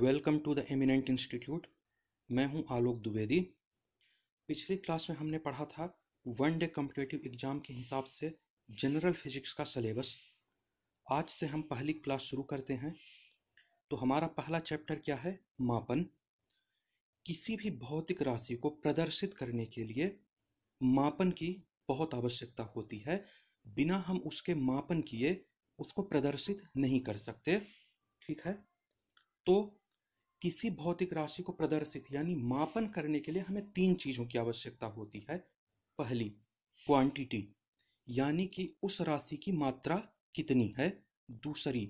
welcome to the eminent institute मैं हूं आलोक द्विवेदी पिछली क्लास में हमने पढ़ा था वन डे कम्पिटेटिव एग्जाम के हिसाब से जनरल फिजिक्स का सिलेबस आज से हम पहली क्लास शुरू करते हैं तो हमारा पहला चैप्टर क्या है मापन किसी भी भौतिक राशि को प्रदर्शित करने के लिए मापन की बहुत आवश्यकता होती है बिना हम उसके मापन किए उसको प्रदर्शित नहीं कर सकते ठीक है तो किसी भौतिक राशि को प्रदर्शित यानी मापन करने के लिए हमें तीन चीजों की आवश्यकता होती है पहली क्वांटिटी यानी कि उस राशि की मात्रा कितनी है दूसरी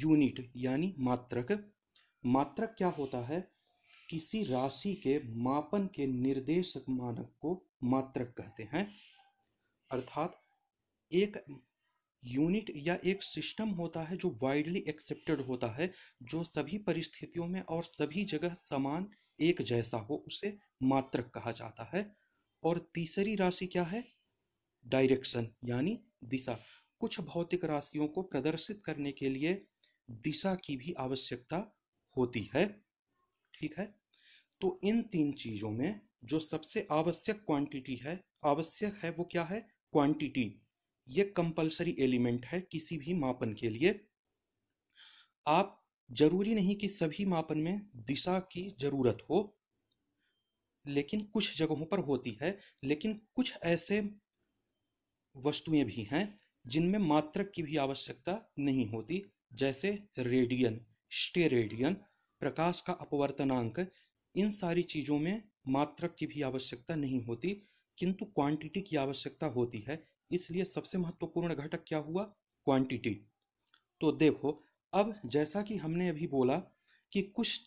यूनिट यानी मात्रक मात्रक क्या होता है किसी राशि के मापन के निर्देशक मानक को मात्रक कहते हैं अर्थात एक यूनिट या एक सिस्टम होता है जो वाइडली एक्सेप्टेड होता है जो सभी परिस्थितियों में और सभी जगह समान एक जैसा हो उसे मात्रक कहा जाता है और तीसरी राशि क्या है डायरेक्शन यानी दिशा कुछ भौतिक राशियों को प्रदर्शित करने के लिए दिशा की भी आवश्यकता होती है ठीक है तो इन तीन चीजों में जो सबसे आवश्यक क्वांटिटी है आवश्यक है वो क्या है क्वांटिटी ये कंपलसरी एलिमेंट है किसी भी मापन के लिए आप जरूरी नहीं कि सभी मापन में दिशा की जरूरत हो लेकिन कुछ जगहों पर होती है लेकिन कुछ ऐसे वस्तुएं भी हैं जिनमें मात्रक की भी आवश्यकता नहीं होती जैसे रेडियन स्टे रेडियन प्रकाश का अपवर्तनांक इन सारी चीज़ों में मात्रक की भी आवश्यकता नहीं होती किंतु क्वांटिटी की आवश्यकता होती है इसलिए सबसे महत्वपूर्ण घटक क्या हुआ क्वांटिटी तो देखो अब जैसा कि हमने अभी बोला कि कुछ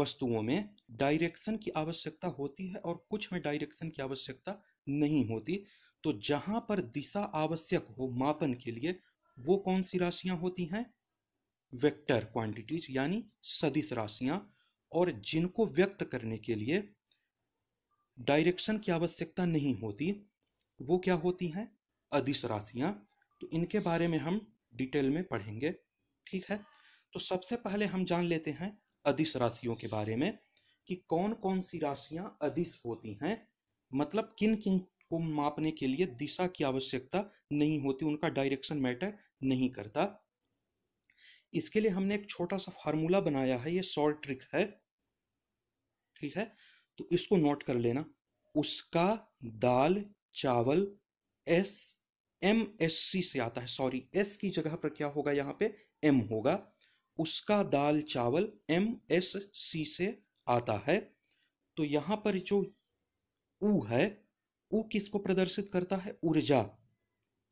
वस्तुओं में डायरेक्शन की आवश्यकता होती है और कुछ में डायरेक्शन की आवश्यकता नहीं होती तो जहां पर दिशा आवश्यक हो मापन के लिए वो कौन सी राशियां होती हैं वेक्टर क्वांटिटीज यानी सदिश राशियां और जिनको व्यक्त करने के लिए डायरेक्शन की आवश्यकता नहीं होती वो क्या होती हैं अदिश राशियाँ तो इनके बारे में हम डिटेल में पढ़ेंगे ठीक है तो सबसे पहले हम जान लेते हैं अदिश राशियों के बारे में कि कौन कौन सी राशियाँ अदिश होती हैं मतलब किन किन को मापने के लिए दिशा की आवश्यकता नहीं होती उनका डायरेक्शन मैटर नहीं करता इसके लिए हमने एक छोटा सा फार्मूला बनाया है ये शॉर्ट ट्रिक है ठीक है तो इसको नोट कर लेना उसका दाल चावल एस एम एस सी से आता है सॉरी एस की जगह पर क्या होगा यहाँ पे एम होगा उसका दाल चावल एम एस सी से आता है तो यहाँ पर जो ऊ है उ किसको प्रदर्शित करता है ऊर्जा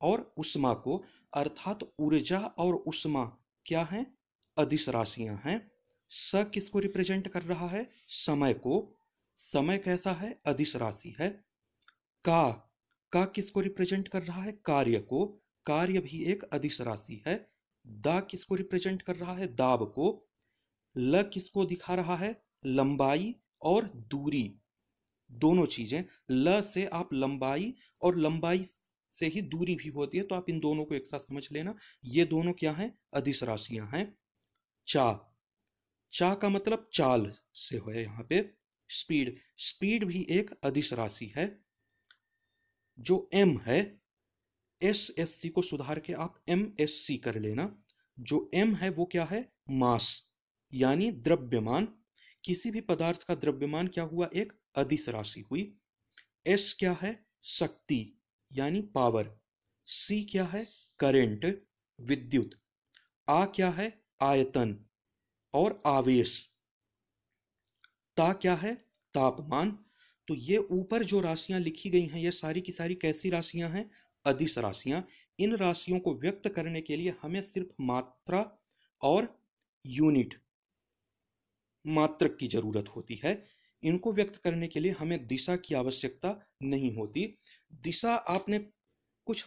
और उष्मा को अर्थात ऊर्जा और उष्मा क्या है अधिस राशियां हैं स किसको रिप्रेजेंट कर रहा है समय को समय कैसा है अधिस राशि है का का किसको रिप्रेजेंट कर रहा है कार्य को कार्य भी एक अदिश राशि है द किसको रिप्रेजेंट कर रहा है दाब को ल किसको दिखा रहा है लंबाई और दूरी दोनों चीजें ल से आप लंबाई और लंबाई से ही दूरी भी होती है तो आप इन दोनों को एक साथ समझ लेना ये दोनों क्या है अधिस राशियां हैं चा चा का मतलब चाल से हो यहाँ पे स्पीड स्पीड भी एक अधिश राशि है जो एम है एस एस सी को सुधार के आप एम एस सी कर लेना जो एम है वो क्या है मास यानी द्रव्यमान किसी भी पदार्थ का द्रव्यमान क्या हुआ एक अधिस राशि हुई एस क्या है शक्ति यानी पावर सी क्या है करंट विद्युत आ क्या है आयतन और आवेश ता क्या है तापमान तो ये ऊपर जो राशियां लिखी गई हैं ये सारी की सारी कैसी राशियां हैं अधिस राशियां इन राशियों को व्यक्त करने के लिए हमें सिर्फ मात्रा और यूनिट मात्र की जरूरत होती है इनको व्यक्त करने के लिए हमें दिशा की आवश्यकता नहीं होती दिशा आपने कुछ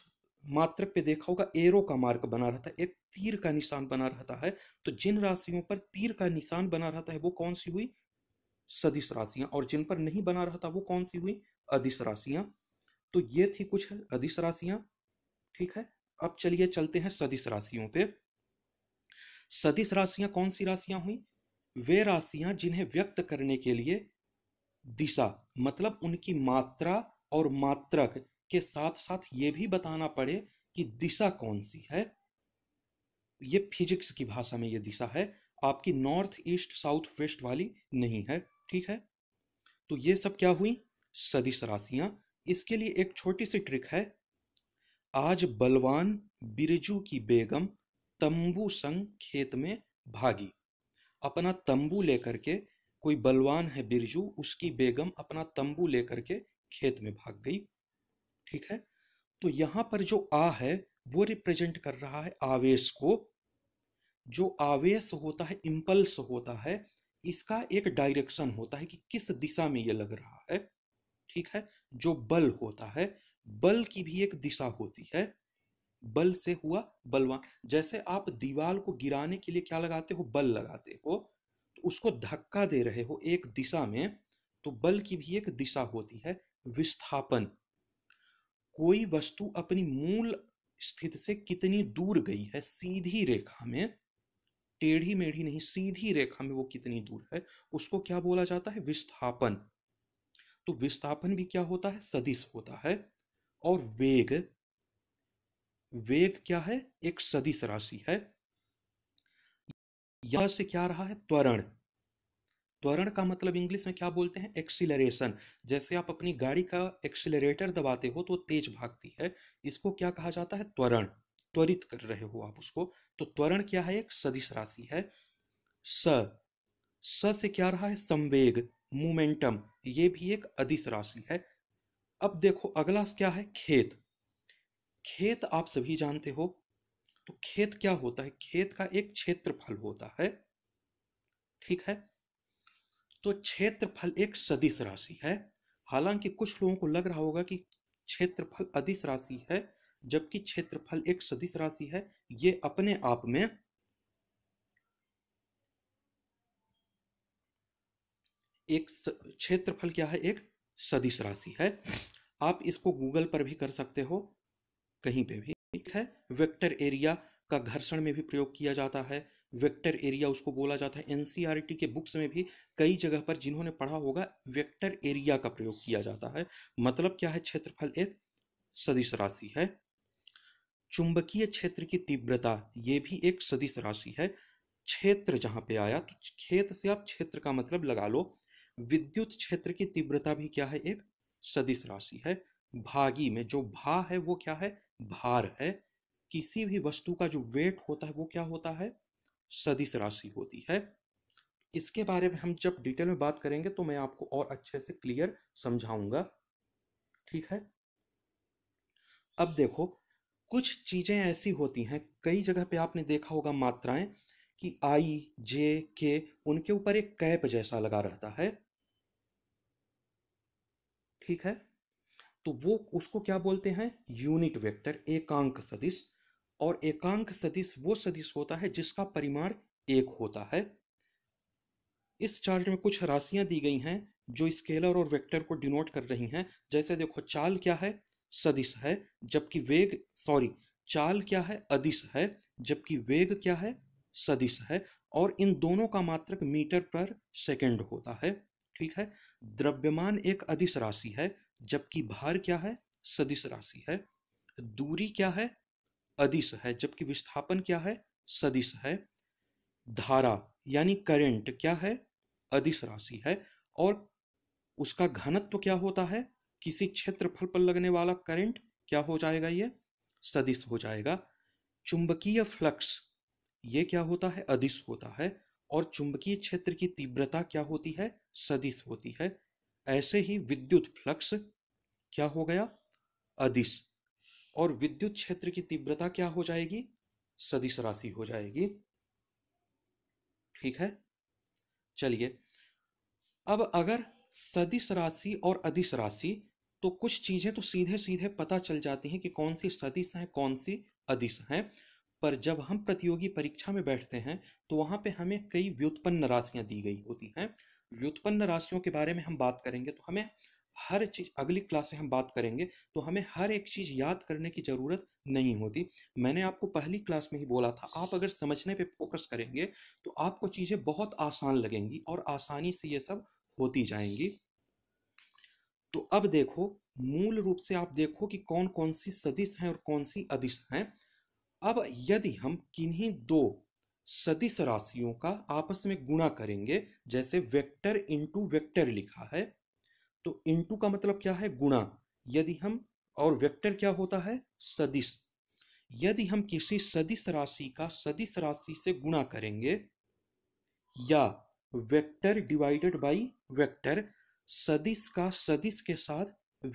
मात्र पे देखा होगा एरो का मार्क बना रहता है एक तीर का निशान बना रहता है तो जिन राशियों पर तीर का निशान बना रहता है वो कौन सी हुई सदिश राशियां और जिन पर नहीं बना रहा था वो कौन सी हुई अधिस राशियां तो ये थी कुछ अधिश राशियां ठीक है अब चलिए चलते हैं सदिश राशियों पे सदिश राशियां कौन सी राशियां हुई वे राशियां जिन्हें व्यक्त करने के लिए दिशा मतलब उनकी मात्रा और मात्रक के साथ साथ ये भी बताना पड़े कि दिशा कौन सी है ये फिजिक्स की भाषा में ये दिशा है आपकी नॉर्थ ईस्ट साउथ वेस्ट वाली नहीं है ठीक है तो ये सब क्या हुई सदिश राशियां इसके लिए एक छोटी सी ट्रिक है आज बलवान बिरजू की बेगम तंबू संग खेत में भागी अपना तंबू लेकर के कोई बलवान है बिरजू उसकी बेगम अपना तंबू लेकर के खेत में भाग गई ठीक है तो यहां पर जो आ है वो रिप्रेजेंट कर रहा है आवेश को जो आवेश होता है इम्पल्स होता है इसका एक डायरेक्शन होता है कि किस दिशा में ये लग रहा है ठीक है जो बल होता है बल की भी एक दिशा होती है बल से हुआ बलवान जैसे आप दीवार को गिराने के लिए क्या लगाते हो बल लगाते हो तो उसको धक्का दे रहे हो एक दिशा में तो बल की भी एक दिशा होती है विस्थापन कोई वस्तु अपनी मूल स्थिति से कितनी दूर गई है सीधी रेखा में टेढ़ी मेढ़ी नहीं सीधी रेखा में वो कितनी दूर है उसको क्या बोला जाता है विस्थापन तो विस्थापन भी क्या होता है सदिश होता है और वेग वेग क्या है एक सदिश राशि है यहां से क्या रहा है त्वरण त्वरण का मतलब इंग्लिश में क्या बोलते हैं एक्सिलरेशन जैसे आप अपनी गाड़ी का एक्सिलरेटर दबाते हो तो तेज भागती है इसको क्या कहा जाता है त्वरण त्वरित कर रहे हो आप उसको तो त्वरण क्या है एक सदिश राशि है स स से क्या रहा है संवेग मोमेंटम ये भी एक अदिश राशि है अब देखो अगला क्या है खेत खेत आप सभी जानते हो तो खेत क्या होता है खेत का एक क्षेत्रफल होता है ठीक है तो क्षेत्रफल एक सदिश राशि है हालांकि कुछ लोगों को लग रहा होगा कि क्षेत्रफल अधिस राशि है जबकि क्षेत्रफल एक सदिश राशि है ये अपने आप में एक क्षेत्रफल क्या है एक सदिश राशि है आप इसको गूगल पर भी कर सकते हो कहीं पे भी ठीक है वेक्टर एरिया का घर्षण में भी प्रयोग किया जाता है वेक्टर एरिया उसको बोला जाता है एनसीईआरटी e के बुक्स में भी कई जगह पर जिन्होंने पढ़ा होगा वेक्टर एरिया का प्रयोग किया जाता है मतलब क्या है क्षेत्रफल एक सदिश राशि है चुंबकीय क्षेत्र की तीव्रता ये भी एक सदिश राशि है क्षेत्र जहां पे आया तो खेत से आप क्षेत्र का मतलब लगा लो विद्युत क्षेत्र की तीव्रता भी क्या है एक सदिश राशि है भागी में जो भा है वो क्या है भार है किसी भी वस्तु का जो वेट होता है वो क्या होता है सदिश राशि होती है इसके बारे में हम जब डिटेल में बात करेंगे तो मैं आपको और अच्छे से क्लियर समझाऊंगा ठीक है अब देखो कुछ चीज़ें ऐसी होती हैं कई जगह पे आपने देखा होगा मात्राएं कि आई जे के उनके ऊपर एक कैप जैसा लगा रहता है ठीक है तो वो उसको क्या बोलते हैं यूनिट वेक्टर एकांक सदिश और एकांक सदिश वो सदिश होता है जिसका परिमाण एक होता है इस चार्ट में कुछ राशियां दी गई हैं जो स्केलर और वेक्टर को डिनोट कर रही हैं जैसे देखो चाल क्या है सदिश है जबकि वेग सॉरी चाल क्या है अदिश है जबकि वेग क्या है सदिश है और इन दोनों का मात्रक मीटर पर सेकंड होता है ठीक है द्रव्यमान एक अदिश राशि है जबकि भार क्या है सदिश राशि है दूरी क्या है अदिश है जबकि विस्थापन क्या है सदिश है धारा यानी करंट क्या है अदिश राशि है और उसका घनत्व क्या होता है किसी क्षेत्रफल पर लगने वाला करंट क्या हो जाएगा ये सदिश हो जाएगा चुंबकीय फ्लक्स ये क्या होता है अदिश होता है और चुंबकीय क्षेत्र की तीव्रता क्या होती है सदिश होती है ऐसे ही विद्युत फ्लक्स क्या हो गया अदिश और विद्युत क्षेत्र की तीव्रता क्या हो जाएगी सदिश राशि हो जाएगी ठीक है चलिए अब अगर सदिश राशि और अदिश राशि तो कुछ चीज़ें तो सीधे सीधे पता चल जाती हैं कि कौन सी सदिश हैं कौन सी अदिश हैं पर जब हम प्रतियोगी परीक्षा में बैठते हैं तो वहाँ पे हमें कई व्युत्पन्न राशियां दी गई होती हैं व्युत्पन्न राशियों के बारे में हम बात करेंगे तो हमें हर चीज अगली क्लास में हम बात करेंगे तो हमें हर एक चीज याद करने की जरूरत नहीं होती मैंने आपको पहली क्लास में ही बोला था आप अगर समझने पे फोकस करेंगे तो आपको चीजें बहुत आसान लगेंगी और आसानी से ये सब होती जाएंगी तो अब देखो मूल रूप से आप देखो कि कौन कौन सी सदिश हैं और कौन सी अदिश हैं अब यदि हम किन्हीं दो सदिश राशियों का आपस में गुणा करेंगे जैसे वेक्टर इंटू वेक्टर लिखा है तो इंटू का मतलब क्या है गुणा यदि हम और वेक्टर क्या होता है सदिश यदि हम किसी सदिश राशि का सदिश राशि से गुणा करेंगे या वेक्टर डिवाइडेड बाई वेक्टर सदिश का सदिश के साथ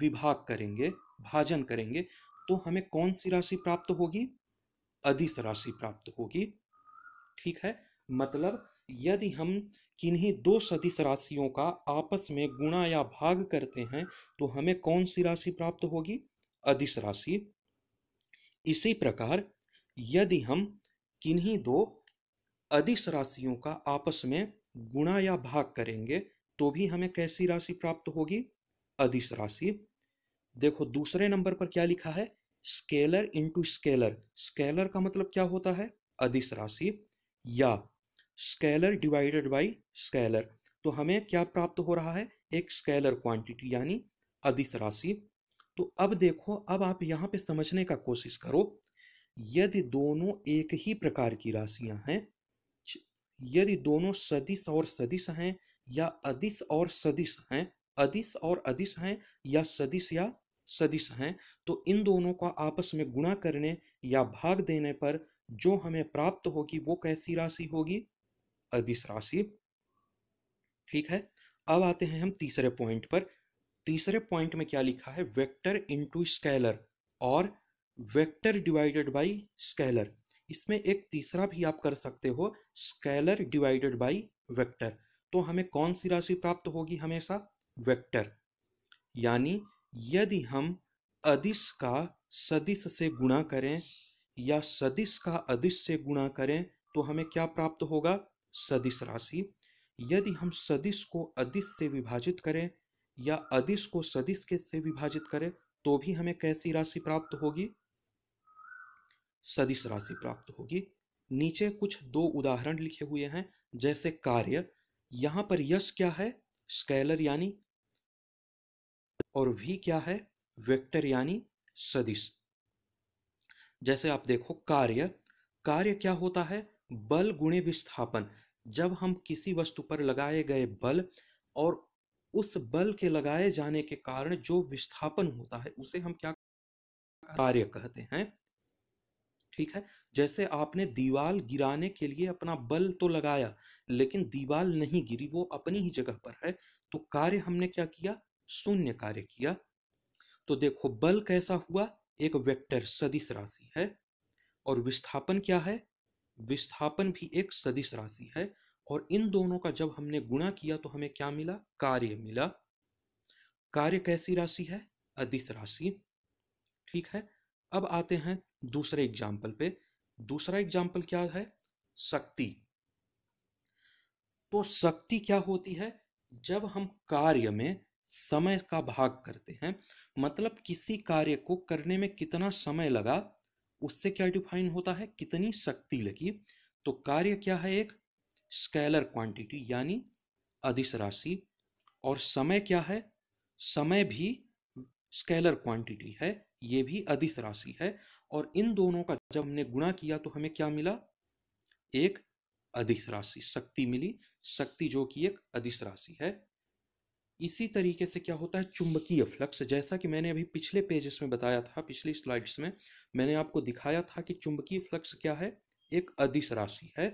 विभाग करेंगे भाजन करेंगे तो हमें कौन सी राशि प्राप्त होगी अधिस राशि प्राप्त होगी ठीक है मतलब यदि हम किन्हीं दो सदिश राशियों का आपस में गुणा या भाग करते हैं तो हमें कौन सी राशि प्राप्त होगी अधिस राशि इसी प्रकार यदि हम किन्हीं दो अधिस राशियों का आपस में गुणा या भाग करेंगे तो भी हमें कैसी राशि प्राप्त होगी अदिश राशि देखो दूसरे नंबर पर क्या लिखा है स्केलर इंटू स्केलर स्केलर का मतलब क्या होता है अदिश राशि या स्केलर डिवाइडेड बाई स्केलर तो हमें क्या प्राप्त हो रहा है एक स्केलर क्वांटिटी यानी अदिश राशि तो अब देखो अब आप यहां पे समझने का कोशिश करो यदि दोनों एक ही प्रकार की राशियां हैं यदि दोनों सदिश और सदिश हैं या अधिस और सदिश हैं अधिस और अधिस हैं या सदिश या सदिश हैं तो इन दोनों का आपस में गुणा करने या भाग देने पर जो हमें प्राप्त होगी वो कैसी राशि होगी अधिस राशि ठीक है अब आते हैं हम तीसरे पॉइंट पर तीसरे पॉइंट में क्या लिखा है वेक्टर इनटू स्केलर और वेक्टर डिवाइडेड बाय स्केलर इसमें एक तीसरा भी आप कर सकते हो स्केलर डिवाइडेड बाय वेक्टर तो हमें कौन सी राशि प्राप्त होगी हमेशा वेक्टर यानी यदि हम अदिश का सदिश से गुणा करें या सदिश का अदिश से गुणा करें तो हमें क्या प्राप्त होगा सदिश राशि यदि हम सदिश को अदिश से विभाजित करें या अदिश को सदिश के से विभाजित करें तो भी हमें कैसी राशि प्राप्त होगी सदिश राशि प्राप्त होगी नीचे कुछ दो उदाहरण लिखे हुए हैं जैसे कार्य यहां पर यस क्या है स्केलर यानी और वी क्या है वेक्टर यानी सदिश जैसे आप देखो कार्य कार्य क्या होता है बल गुणे विस्थापन जब हम किसी वस्तु पर लगाए गए बल और उस बल के लगाए जाने के कारण जो विस्थापन होता है उसे हम क्या कार्य कहते हैं ठीक है जैसे आपने दीवाल गिराने के लिए अपना बल तो लगाया लेकिन दीवाल नहीं गिरी वो अपनी ही जगह पर है तो कार्य हमने क्या किया शून्य कार्य किया तो देखो बल कैसा हुआ एक वेक्टर सदिश राशि है और विस्थापन क्या है विस्थापन भी एक सदिश राशि है और इन दोनों का जब हमने गुणा किया तो हमें क्या मिला कार्य मिला कार्य कैसी राशि है अधिस राशि ठीक है अब आते हैं दूसरे एग्जाम्पल पे दूसरा एग्जाम्पल क्या है शक्ति तो शक्ति क्या होती है जब हम कार्य में समय का भाग करते हैं मतलब किसी कार्य को करने में कितना समय लगा उससे क्या डिफाइन होता है कितनी शक्ति लगी तो कार्य क्या है एक स्केलर क्वांटिटी यानी अधिस राशि और समय क्या है समय भी स्केलर क्वांटिटी है ये भी अधिस राशि है और इन दोनों का जब हमने गुणा किया तो हमें क्या मिला एक अधिस राशि शक्ति मिली शक्ति जो कि एक अधिस राशि है इसी तरीके से क्या होता है चुंबकीय फ्लक्स जैसा कि मैंने अभी पिछले पेजेस में बताया था पिछली स्लाइड्स में मैंने आपको दिखाया था कि चुंबकीय फ्लक्स क्या है एक अधिस राशि है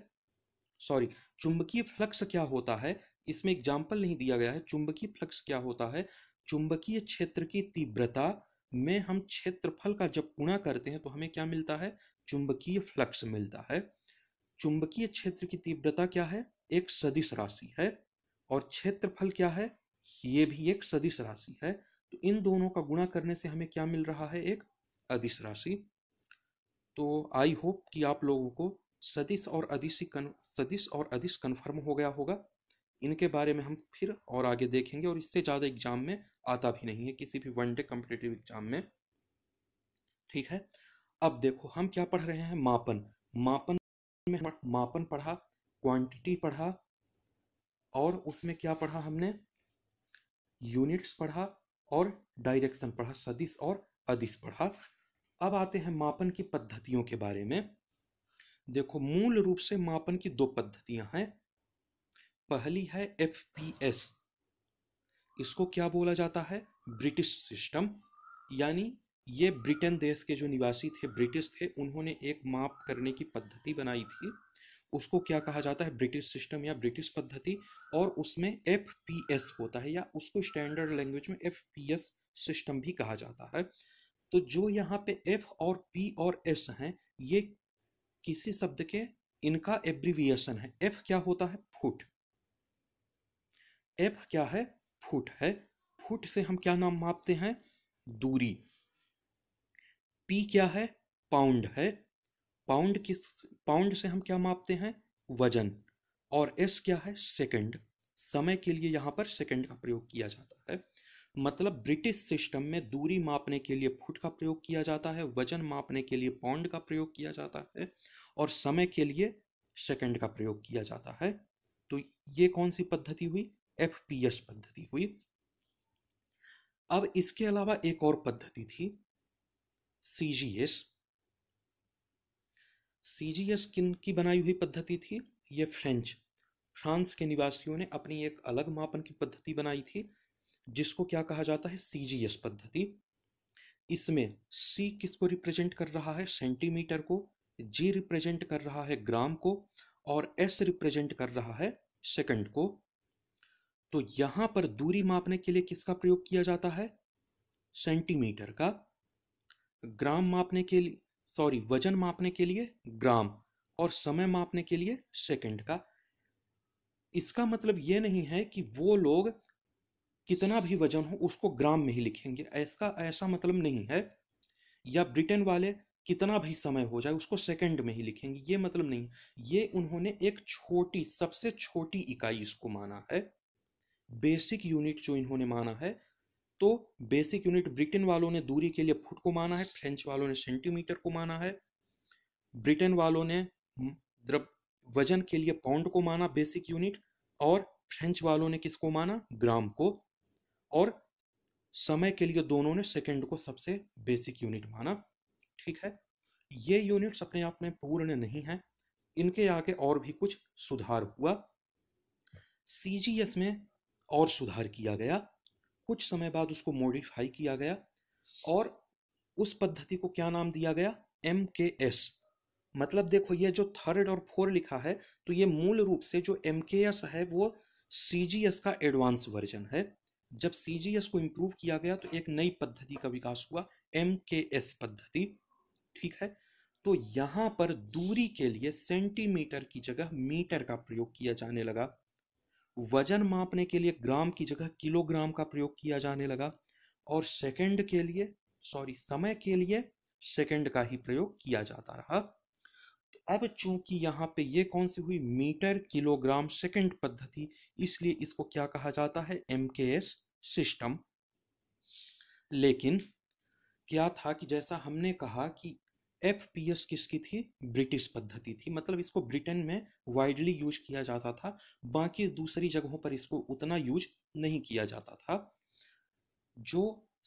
सॉरी चुंबकीय फ्लक्स क्या होता है इसमें एग्जाम्पल नहीं दिया गया है चुंबकीय फ्लक्स क्या होता है चुंबकीय क्षेत्र की तीव्रता में हम क्षेत्रफल का जब गुणा करते हैं तो हमें क्या मिलता है चुंबकीय फ्लक्स मिलता है चुंबकीय क्षेत्र की तीव्रता क्या है एक सदिश राशि है और क्षेत्रफल क्या है ये भी एक सदिश राशि है तो इन दोनों का गुणा करने से हमें क्या मिल रहा है एक अदिश राशि तो आई होप कि आप लोगों को सदिश और अधिस सदिश और अधिस कन्फर्म हो गया होगा इनके बारे में हम फिर और आगे देखेंगे और इससे ज़्यादा एग्जाम में आता भी नहीं है किसी भी वन डे कम्पिटेटिव एग्जाम में ठीक है अब देखो हम क्या पढ़ रहे हैं मापन मापन में मापन पढ़ा क्वांटिटी पढ़ा और उसमें क्या पढ़ा हमने यूनिट्स पढ़ा और डायरेक्शन पढ़ा सदिश और अदिश पढ़ा अब आते हैं मापन की पद्धतियों के बारे में देखो मूल रूप से मापन की दो पद्धतियां हैं पहली है एफ इसको क्या बोला जाता है ब्रिटिश सिस्टम यानी ये ब्रिटेन देश के जो निवासी थे ब्रिटिश थे उन्होंने एक माप करने की पद्धति बनाई थी उसको क्या कहा जाता है ब्रिटिश सिस्टम या ब्रिटिश पद्धति और उसमें एफ होता है या उसको स्टैंडर्ड लैंग्वेज में एफ सिस्टम भी कहा जाता है तो जो यहाँ पे एफ और पी और एस हैं ये किसी शब्द के इनका एब्रीविएशन है एफ क्या होता है फुट एफ क्या है फुट है फुट से हम क्या नाम मापते हैं दूरी पी क्या है पाउंड है पाउंड किस पाउंड से हम क्या मापते हैं वजन और एस क्या है सेकंड समय के लिए यहाँ पर सेकंड का प्रयोग किया जाता है मतलब ब्रिटिश सिस्टम में दूरी मापने के लिए फुट का प्रयोग किया जाता है वजन मापने के लिए पाउंड का प्रयोग किया जाता है और समय के लिए सेकंड का प्रयोग किया जाता है तो ये कौन सी पद्धति हुई एफ पी एस पद्धति हुई अब इसके अलावा एक और पद्धति थी सी G S C G S किन की बनाई हुई पद्धति थी ये फ्रेंच फ्रांस के निवासियों ने अपनी एक अलग मापन की पद्धति बनाई थी जिसको क्या कहा जाता है सी जी एस पद्धति इसमें सी किसको रिप्रेजेंट कर रहा है सेंटीमीटर को जी रिप्रेजेंट कर रहा है ग्राम को और एस रिप्रेजेंट कर रहा है सेकंड को तो यहां पर दूरी मापने के लिए किसका प्रयोग किया जाता है सेंटीमीटर का ग्राम मापने के लिए सॉरी वजन मापने के लिए ग्राम और समय मापने के लिए सेकंड का इसका मतलब ये नहीं है कि वो लोग कितना भी वजन हो उसको ग्राम में ही लिखेंगे ऐसा ऐसा मतलब नहीं है या ब्रिटेन वाले कितना भी समय हो जाए उसको सेकंड में ही लिखेंगे ये मतलब नहीं ये उन्होंने एक छोटी सबसे छोटी इकाई इसको माना है बेसिक यूनिट जो इन्होंने माना है तो बेसिक यूनिट ब्रिटेन वालों ने दूरी के लिए फुट को माना है फ्रेंच वालों ने सेंटीमीटर को माना है ब्रिटेन वालों ने द्रव वजन के लिए पाउंड को माना बेसिक यूनिट और फ्रेंच वालों ने किसको माना ग्राम को और समय के लिए दोनों ने सेकंड को सबसे बेसिक यूनिट माना ठीक है ये यूनिट्स अपने आप में पूर्ण नहीं है इनके आगे और भी कुछ सुधार हुआ सी में और सुधार किया गया कुछ समय बाद उसको मॉडिफाई किया गया और उस पद्धति को क्या नाम दिया गया एम के एस मतलब देखो ये जो थर्ड और फोर लिखा है तो ये मूल रूप से जो एम के एस है वो सी जी एस का एडवांस वर्जन है जब सी जी एस को इम्प्रूव किया गया तो एक नई पद्धति का विकास हुआ एम के एस पद्धति ठीक है तो यहाँ पर दूरी के लिए सेंटीमीटर की जगह मीटर का प्रयोग किया जाने लगा वजन मापने के लिए ग्राम की जगह किलोग्राम का प्रयोग किया जाने लगा और सेकंड के लिए सॉरी समय के लिए सेकंड का ही प्रयोग किया जाता रहा तो अब चूंकि यहाँ पे ये कौन सी हुई मीटर किलोग्राम सेकंड पद्धति इसलिए इसको क्या कहा जाता है एम सिस्टम लेकिन क्या था कि जैसा हमने कहा कि एफ पी एस किसकी थी ब्रिटिश पद्धति थी मतलब इसको ब्रिटेन में वाइडली यूज किया जाता था बाकी दूसरी जगहों पर इसको उतना यूज नहीं किया जाता था जो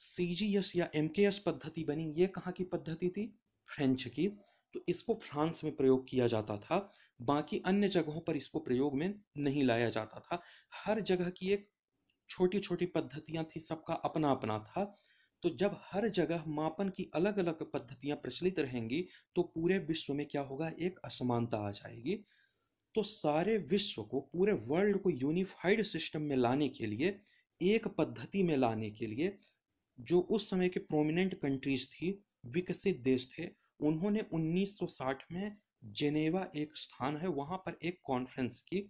सी जी एस या एम के एस पद्धति बनी ये कहाँ की पद्धति थी फ्रेंच की तो इसको फ्रांस में प्रयोग किया जाता था बाकी अन्य जगहों पर इसको प्रयोग में नहीं लाया जाता था हर जगह की एक छोटी छोटी पद्धतियां थी सबका अपना अपना था तो जब हर जगह मापन की अलग अलग पद्धतियां प्रचलित रहेंगी तो पूरे विश्व में क्या होगा एक असमानता आ जाएगी तो सारे विश्व को पूरे वर्ल्ड को यूनिफाइड सिस्टम में लाने के लिए एक पद्धति में लाने के लिए जो उस समय के प्रोमिनेंट कंट्रीज थी विकसित देश थे उन्होंने 1960 में जेनेवा एक स्थान है वहां पर एक कॉन्फ्रेंस की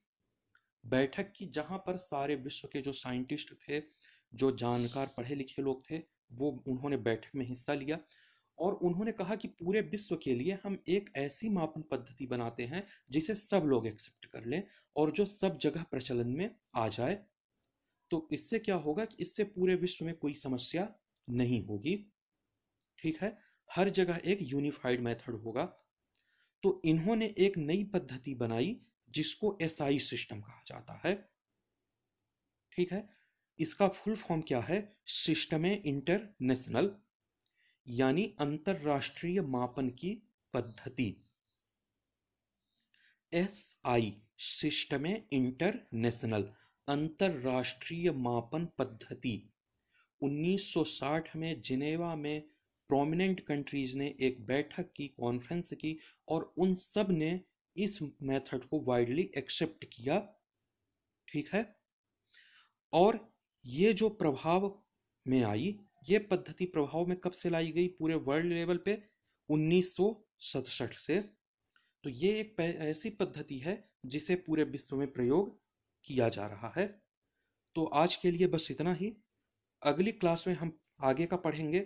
बैठक की जहां पर सारे विश्व के जो साइंटिस्ट थे जो जानकार पढ़े लिखे लोग थे वो उन्होंने बैठक में हिस्सा लिया और उन्होंने कहा कि पूरे विश्व के लिए हम एक ऐसी मापन पद्धति बनाते हैं जिसे सब लोग एक्सेप्ट कर लें और जो सब जगह प्रचलन में आ जाए तो इससे क्या होगा कि इससे पूरे विश्व में कोई समस्या नहीं होगी ठीक है हर जगह एक यूनिफाइड मेथड होगा तो इन्होंने एक नई पद्धति बनाई जिसको एसआई सिस्टम कहा जाता है ठीक है इसका फुल फॉर्म क्या है सिस्टम इंटरनेशनल यानी अंतरराष्ट्रीय मापन की पद्धति एस आई सिस्टम इंटरनेशनल अंतरराष्ट्रीय मापन पद्धति 1960 में जिनेवा में प्रोमिनेंट कंट्रीज ने एक बैठक की कॉन्फ्रेंस की और उन सब ने इस मेथड को वाइडली एक्सेप्ट किया ठीक है और ये जो प्रभाव में आई ये पद्धति प्रभाव में कब से लाई गई पूरे वर्ल्ड लेवल पे उन्नीस से तो ये एक ऐसी पद्धति है जिसे पूरे विश्व में प्रयोग किया जा रहा है तो आज के लिए बस इतना ही अगली क्लास में हम आगे का पढ़ेंगे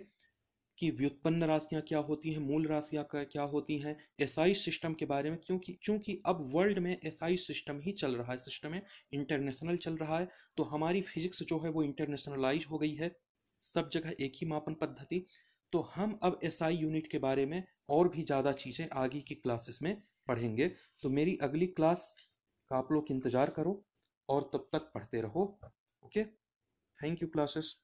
कि व्युत्पन्न राशियां क्या होती हैं मूल राशियां क्या होती हैं एसआई सिस्टम के बारे में क्योंकि क्योंकि अब वर्ल्ड में एसआई सिस्टम ही चल रहा है सिस्टम है इंटरनेशनल चल रहा है तो हमारी फिजिक्स जो है वो इंटरनेशनलाइज हो गई है सब जगह एक ही मापन पद्धति तो हम अब एसआई यूनिट के बारे में और भी ज़्यादा चीज़ें आगे की क्लासेस में पढ़ेंगे तो मेरी अगली क्लास का आप लोग इंतज़ार करो और तब तक पढ़ते रहो ओके थैंक यू क्लासेस